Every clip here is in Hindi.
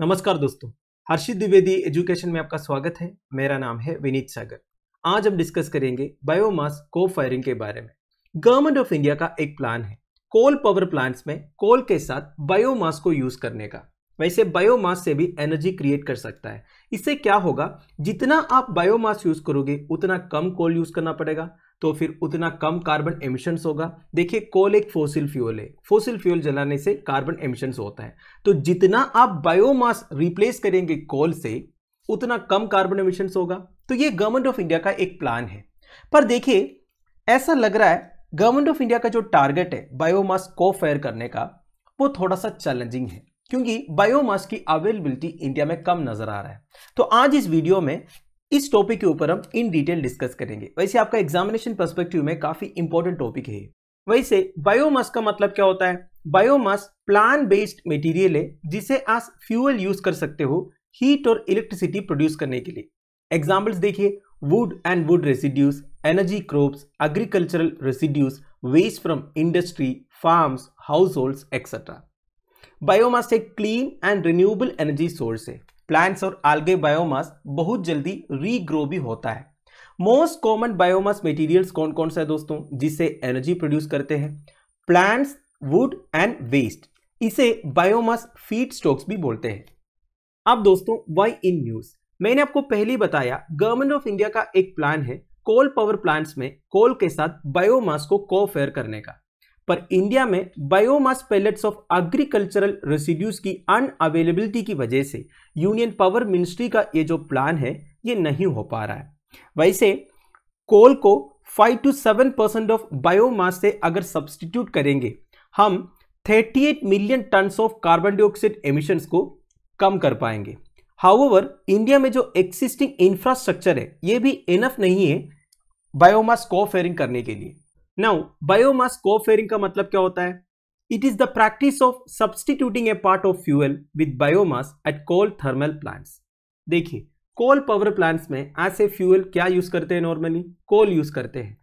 नमस्कार दोस्तों हर्षित द्विवेदी एजुकेशन में आपका स्वागत है मेरा नाम है विनीत सागर आज हम डिस्कस करेंगे बायोमास को फायरिंग के बारे में गवर्नमेंट ऑफ इंडिया का एक प्लान है कोल पावर प्लांट्स में कोल के साथ बायोमास को यूज करने का वैसे बायोमास से भी एनर्जी क्रिएट कर सकता है इससे क्या होगा जितना आप बायोमास यूज करोगे उतना कम कोल यूज करना पड़ेगा तो फिर उतना कम कार्बन एमिशंस होगा देखिए कोल एक फोसिल फ्यूल है फोसिल फ्यूल जलाने से कार्बन एमिशंस होता है तो जितना आप बायोमास रिप्लेस करेंगे कोल से उतना कम कार्बन एमिशंस होगा तो ये गवर्नमेंट ऑफ इंडिया का एक प्लान है पर देखिए ऐसा लग रहा है गवर्नमेंट ऑफ इंडिया का जो टारगेट है बायोमास को फेयर करने का वो थोड़ा सा चैलेंजिंग है क्योंकि बायोमास की अवेलेबिलिटी इंडिया में कम नजर आ रहा है तो आज इस वीडियो में इस टॉपिक के ऊपर हम इन डिटेल डिस्कस करेंगे वैसे आपका एग्जामिनेशन परस्पेक्टिव में काफी इंपॉर्टेंट टॉपिक है वैसे बायोमास का मतलब क्या होता है बायोमास प्लान बेस्ड मटेरियल है जिसे आप फ्यूअल यूज कर सकते हो हीट और इलेक्ट्रिसिटी प्रोड्यूस करने के लिए एग्जाम्पल्स देखिए wood and wood residues energy crops agricultural residues waste from industry farms households etcetera biomass एक clean and renewable energy source है प्लांट्स और आलगे बायोमास बहुत जल्दी रीग्रो भी होता है मोस्ट कॉमन बायोमास मटेरियल्स कौन कौन सा है दोस्तों जिससे एनर्जी प्रोड्यूस करते हैं प्लांट्स वुड एंड वेस्ट इसे बायोमास फीड स्टॉक्स भी बोलते हैं अब दोस्तों वाई इन न्यूज मैंने आपको पहले बताया गवर्नमेंट ऑफ इंडिया का एक प्लान है कोल पावर प्लांट्स में कोल के साथ बायोमास को कोफेयर करने का पर इंडिया में biomass pellets of agricultural residues की अनअवेलेबिलिटी की वजह से यूनियन पावर मिनिस्ट्री का ये जो प्लान है ये नहीं हो पा रहा है वैसे कोल को 5 टू 7 परसेंट ऑफ बायोमास से अगर सब्सटीट्यूट करेंगे हम 38 million tons of carbon dioxide emissions को कम कर पाएंगे हाउओवर इंडिया में जो एक्सिस्टिंग इंफ्रास्ट्रक्चर है ये भी इनफ नहीं है बायोमास को फेयरिंग करने के लिए नाउ बायोमास को फेयरिंग का मतलब क्या होता है it is the practice of substituting a part of fuel with biomass at coal thermal plants देखिए कोल पावर प्लांट्स में ऐसे फ्यूएल क्या यूज करते हैं नॉर्मली कोल यूज करते हैं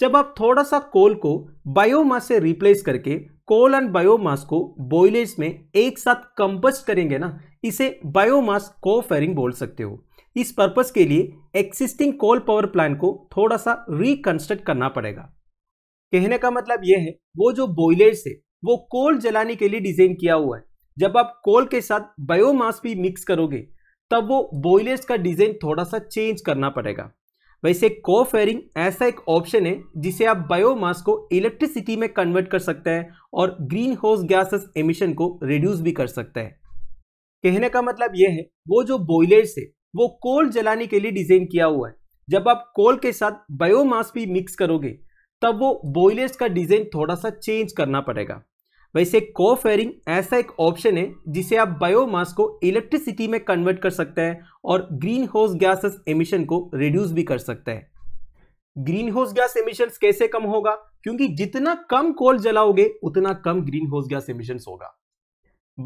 जब आप थोड़ा सा कोल को बायोमास से रिप्लेस करके कोल एंड बायोमास को बॉयलेज में एक साथ कंपस्ट करेंगे ना इसे बायोमास को फेयरिंग बोल सकते हो इस पर्पज के लिए एक्सिस्टिंग कोल पावर प्लांट को थोड़ा सा रिकंस्ट्रक्ट करना पड़ेगा कहने का मतलब यह है वो जो बॉयलर है वो कोल जलाने के लिए डिजाइन किया हुआ है जब आप कोल के साथ बायोमास भी मिक्स करोगे तब वो बॉयलर्स का डिजाइन थोड़ा सा चेंज करना पड़ेगा वैसे को फेयरिंग ऐसा एक ऑप्शन है जिसे आप बायोमास को इलेक्ट्रिसिटी में कन्वर्ट कर सकते हैं और ग्रीन हाउस गैसेस एमिशन को रिड्यूस भी कर सकते हैं कहने का मतलब यह है वो जो बॉयलर्स है वो कोल जलाने के लिए डिजाइन किया हुआ है जब आप कोल के साथ बायोमास भी मिक्स करोगे तब वो बॉयलर्स का डिजाइन थोड़ा सा चेंज करना पड़ेगा वैसे को फेयरिंग ऐसा एक ऑप्शन है जिसे आप बायोमास को इलेक्ट्रिसिटी में कन्वर्ट कर सकते हैं और ग्रीन हाउस गैसेस एमिशन को रिड्यूस भी कर सकते हैं ग्रीन हाउस गैस एमिशन कैसे कम होगा क्योंकि जितना कम कोल जलाओगे उतना कम ग्रीन हाउस गैस एमिशन होगा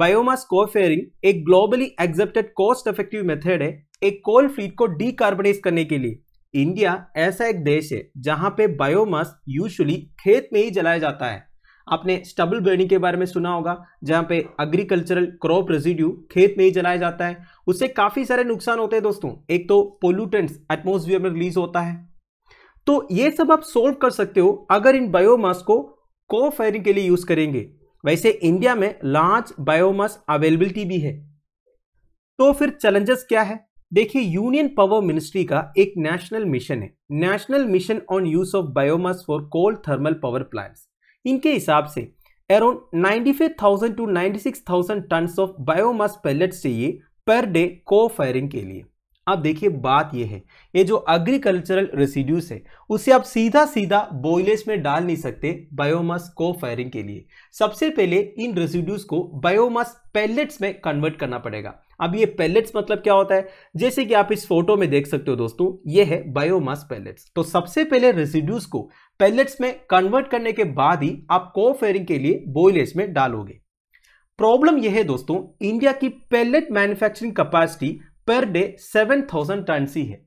बायोमास को फेयरिंग एक globally accepted cost effective method है एक कोल फ्लीट को डीकार्बोनाइज करने के लिए इंडिया ऐसा एक देश है जहां पे बायोमास यूजुअली खेत में ही जलाया जाता है आपने स्टबल बर्निंग के बारे में सुना होगा जहां पे एग्रीकल्चरल क्रॉप रेजिड्यू खेत में ही जलाया जाता है उससे काफी सारे नुकसान होते हैं दोस्तों एक तो पोल्यूटेंट्स एटमोसफियर में रिलीज होता है तो ये सब आप सोल्व कर सकते हो अगर इन बायोमास को को फायरिंग के लिए यूज करेंगे वैसे इंडिया में लार्ज बायोमास अवेलेबिलिटी भी है तो फिर चैलेंजेस क्या है देखिए यूनियन पावर मिनिस्ट्री का एक नेशनल मिशन है national mission on use of biomass for coal thermal power plants इनके हिसाब से around 95,000 to 96,000 ton of biomass pellets चाहिए पर डे को फायरिंग के लिए अब देखिए बात यह है ये जो एग्रीकल्चरल रेसिड्यूस है उसे आप सीधा सीधा बॉयलेस में डाल नहीं सकते बायोमास को फायरिंग के लिए सबसे पहले इन रेसिड्यूस को बायोमास पैलेट्स में कन्वर्ट करना पड़ेगा अब ये पैलेट्स मतलब क्या होता है जैसे कि आप इस फोटो में देख सकते हो दोस्तों ये है बायोमास पैलेट्स तो सबसे पहले रेसिड्यूज को पैलेट्स में कन्वर्ट करने के बाद ही आप कोफेयरिंग के लिए बॉयलेज में डालोगे प्रॉब्लम यह है दोस्तों इंडिया की pellet manufacturing capacity per day 7000 ton सी है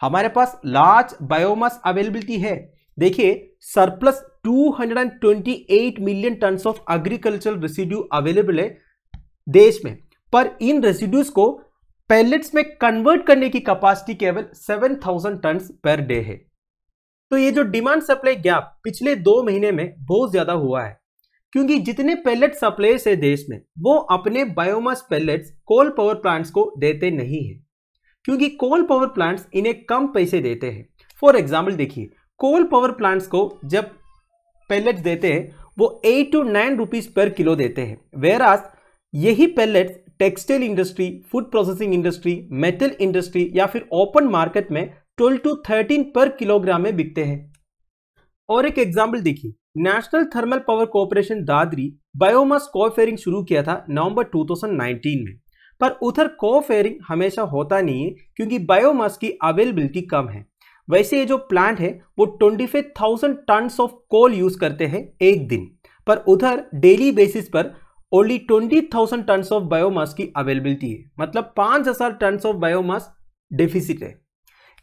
हमारे पास लार्ज बायोमास अवेलेबिलिटी है देखिए surplus 228 million ton of agricultural residue available है देश में पर इन रेसिड्यूज को पैलेट्स में कन्वर्ट करने की कैपेसिटी केवल 7000 टन पर डे है तो ये जो डिमांड सप्लाई गैप पिछले दो महीने में बहुत ज्यादा हुआ है क्योंकि जितने पैलेट सप्लायर्स है देश में वो अपने biomass pellets coal power plants को देते नहीं है क्योंकि कोल पावर प्लांट्स इन्हें कम पैसे देते हैं फॉर एग्जाम्पल देखिए कोल पावर प्लांट्स को जब पैलेट्स देते हैं वो eight to nine rupees per kilo देते हैं वेयर आज यही pellets textile industry food processing industry metal industry या फिर ओपन मार्केट में 12 टू 13 पर किलोग्राम में बिकते हैं और एक एग्जाम्पल देखिए National Thermal Power Corporation Dadri biomass co firing शुरू किया था नवंबर 2019 में पर उधर को फेयरिंग हमेशा होता नहीं है क्योंकि बायोमास की अवेलेबिलिटी कम है वैसे ये जो प्लांट है वो 25,000 टन्स ऑफ कोल यूज करते हैं एक दिन पर उधर डेली बेसिस पर only twenty thousand ton of biomass की अवेलेबिलिटी है मतलब पांच हजार टन ऑफ बायोमास डेफिसिट है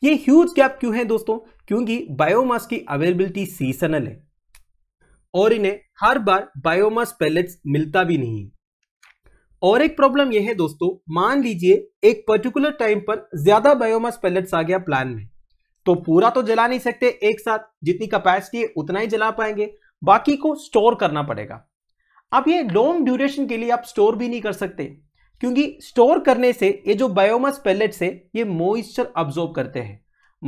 ये ह्यूज गैप क्यों है दोस्तों क्योंकि बायोमास की अवेलेबिलिटी सीजनल है और इन्हें हर बार बायोमास पैलेट्स मिलता भी नहीं और एक प्रॉब्लम यह है दोस्तों मान लीजिए एक पर्टिकुलर टाइम पर ज्यादा बायोमास पैलेट्स आ गया प्लान में तो पूरा तो जला नहीं सकते एक साथ जितनी कैपेसिटी है उतना ही जला पाएंगे बाकी को स्टोर करना पड़ेगा आप ये लॉन्ग ड्यूरेशन के लिए आप स्टोर भी नहीं कर सकते क्योंकि स्टोर करने से ये जो बायोमास पैलेट्स है ये मॉइस्चर अब्जॉर्ब करते हैं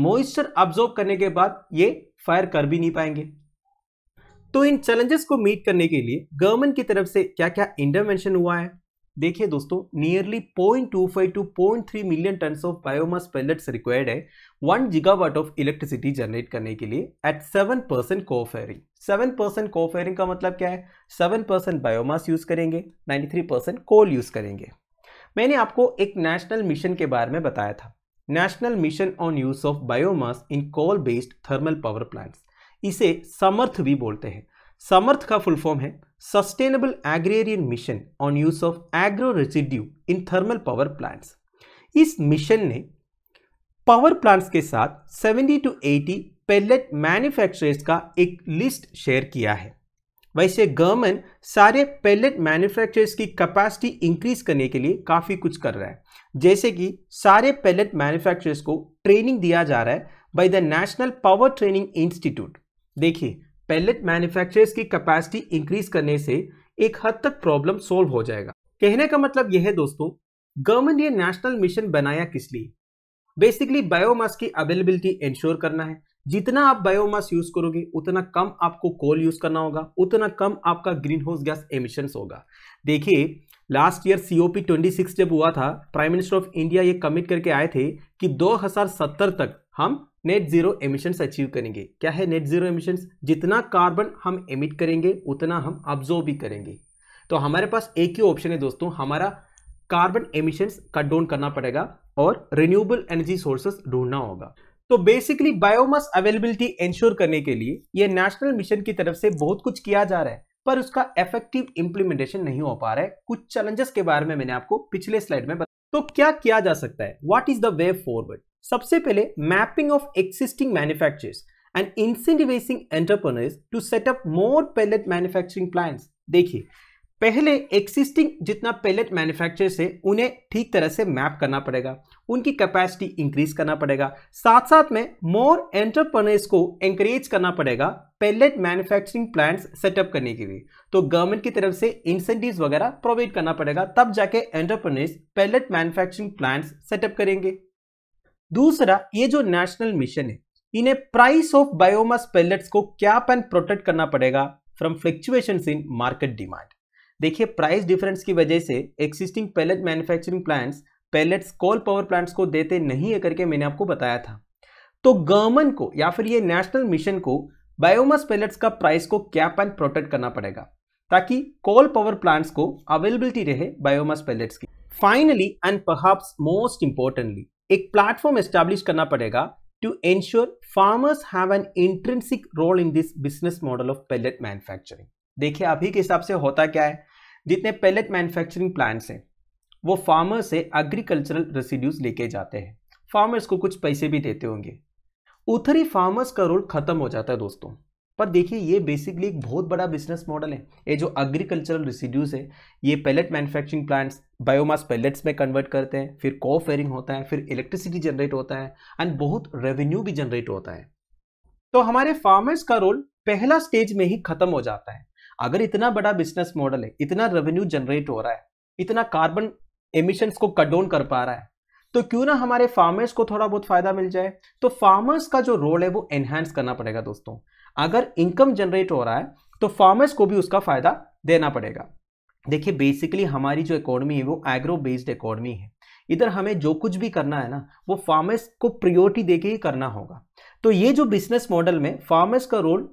मॉइस्चर अब्जॉर्ब करने के बाद ये फायर कर भी नहीं पाएंगे तो इन चैलेंजेस को मीट करने के लिए गवर्नमेंट की तरफ से क्या क्या इंटरवेंशन हुआ है देखिए दोस्तों nearly 0.25 to 0.3 million ton of biomass pellets required है one gigawatt of electricity generate करने के लिए at seven percent co firing seven percent co firing का मतलब क्या है सेवन परसेंट बायोमास यूज करेंगे ninety three percent coal use करेंगे मैंने आपको एक नेशनल मिशन के बारे में बताया था national mission on use of biomass in coal based thermal power plants इसे समर्थ भी बोलते हैं समर्थ का फुल फॉर्म है sustainable agrarian mission on use of agro residue in thermal power plants इस मिशन ने पावर प्लांट्स के साथ 70 टू 80 पेलेट मैन्युफैक्चरर्स का एक लिस्ट शेयर किया है वैसे गवर्नमेंट सारे पेलेट मैन्युफैक्चरर्स की कैपेसिटी इंक्रीज करने के लिए काफ़ी कुछ कर रहा है जैसे कि सारे पेलेट मैन्युफैक्चरर्स को ट्रेनिंग दिया जा रहा है by the national power training institute देखिए पेलेट मैन्युफैक्चरर्स की कैपेसिटी इंक्रीज करने से एक हद तक प्रॉब्लम सोल्व हो जाएगा कहने का मतलब यह है दोस्तों गवर्नमेंट ये नेशनल मिशन बनाया किस लिए बेसिकली बायोमास की अवेलेबिलिटी इंश्योर करना है जितना आप बायोमास यूज करोगे उतना कम आपको कोल यूज करना होगा उतना कम आपका ग्रीन हाउस गैस एमिशन होगा देखिए लास्ट ईयर सीओपी 26 जब हुआ था प्राइम मिनिस्टर ऑफ इंडिया ये कमिट करके आए थे कि 2070 तक हम नेट जीरो एमिशंस अचीव करेंगे क्या है नेट जीरो एमिशंस जितना कार्बन हम एमिट करेंगे उतना हम ऑब्जॉर्व भी करेंगे तो हमारे पास एक ही ऑप्शन है दोस्तों हमारा कार्बन एमिशंस कट डाउन करना पड़ेगा और रिन्यूएबल एनर्जी सोर्सेस ढूंढना होगा तो बेसिकली बायोमास अवेलेबिलिटी एंश्योर करने के लिए यह नेशनल मिशन की तरफ से बहुत कुछ किया जा रहा है पर उसका इफेक्टिव इंप्लीमेंटेशन नहीं हो पा रहा है कुछ चैलेंजेस के बारे में मैंने आपको पिछले स्लाइड में बताया तो क्या किया जा सकता है what is the way forward सबसे पहले mapping of existing manufacturers and incentivising entrepreneurs to set up more pellet manufacturing plants देखिए पहले एक्सिस्टिंग जितना पेलेट मैन्युफैक्चर है उन्हें ठीक तरह से मैप करना पड़ेगा उनकी कैपेसिटी इंक्रीज करना पड़ेगा साथ साथ में मोर एंटरप्रनर्स को एंकरेज करना पड़ेगा पेलेट मैन्युफैक्चरिंग प्लांट्स सेटअप करने के लिए तो गवर्नमेंट की तरफ से इंसेंटिव वगैरह प्रोवाइड करना पड़ेगा तब जाके entrepreneurs pellet manufacturing plants set up करेंगे दूसरा ये जो नेशनल मिशन है इन्हें प्राइस ऑफ बायोमास पेलेट्स को क्या पैन प्रोटेक्ट करना पड़ेगा from fluctuation in market demand देखिए प्राइस डिफरेंस की वजह से existing pellet manufacturing plants pellets coal power plants को देते नहीं है करके मैंने आपको बताया था तो गवर्नमेंट को या फिर ये नेशनल मिशन को बायोमास पैलेट्स का प्राइस को कैप एंड प्रोटेक्ट करना पड़ेगा ताकि कोल पावर प्लांट्स को अवेलेबिलिटी रहे बायोमास पैलेट्स की finally and perhaps most importantly एक प्लेटफॉर्म एस्टेब्लिश करना पड़ेगा to ensure farmers have an intrinsic role in this business model of pellet manufacturing देखिए अभी के हिसाब से होता क्या है जितने पैलेट मैन्युफैक्चरिंग प्लांट्स हैं वो फार्मर से एग्रीकल्चरल रेसिड्यूज लेके जाते हैं फार्मर्स को कुछ पैसे भी देते होंगे उथरी फार्मर्स का रोल खत्म हो जाता है दोस्तों पर देखिए ये बेसिकली एक बहुत बड़ा बिजनेस मॉडल है ये जो एग्रीकल्चरल रेसिड्यूज है ये pellet manufacturing plants biomass pellets में कन्वर्ट करते हैं फिर कॉ फेयरिंग होता है फिर इलेक्ट्रिसिटी जनरेट होता है एंड बहुत रेवेन्यू भी जनरेट होता है तो हमारे फार्मर्स का रोल पहला स्टेज में ही खत्म हो जाता है अगर इतना बड़ा बिजनेस मॉडल है इतना रेवेन्यू जनरेट हो रहा है इतना कार्बन एमिशंस को कट डाउन कर पा रहा है तो क्यों ना हमारे फार्मर्स को थोड़ा बहुत फायदा मिल जाए तो फार्मर्स का जो रोल है वो एनहेंस करना पड़ेगा दोस्तों अगर इनकम जनरेट हो रहा है तो फार्मर्स को भी उसका फायदा देना पड़ेगा देखिए बेसिकली हमारी जो इकोनॉमी है वो एग्रो बेस्ड इकोनॉमी है इधर हमें जो कुछ भी करना है ना वो फार्मर्स को प्रियोरिटी दे के ही करना होगा तो ये जो बिजनेस मॉडल में फार्मर्स का रोल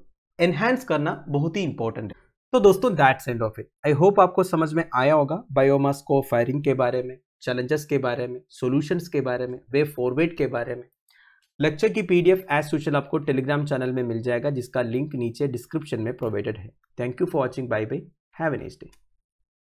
एनहेंस करना बहुत ही इंपॉर्टेंट है तो दोस्तों that's end of it I hope आपको समझ में आया होगा बायोमास को फायरिंग के बारे में चैलेंजेस के बारे में सॉल्यूशंस के बारे में वे फॉरवर्ड के बारे में लेक्चर की पीडीएफ एज आपको टेलीग्राम चैनल में मिल जाएगा जिसका लिंक नीचे डिस्क्रिप्शन में प्रोवाइडेड है thank you for watching bye bye have a next day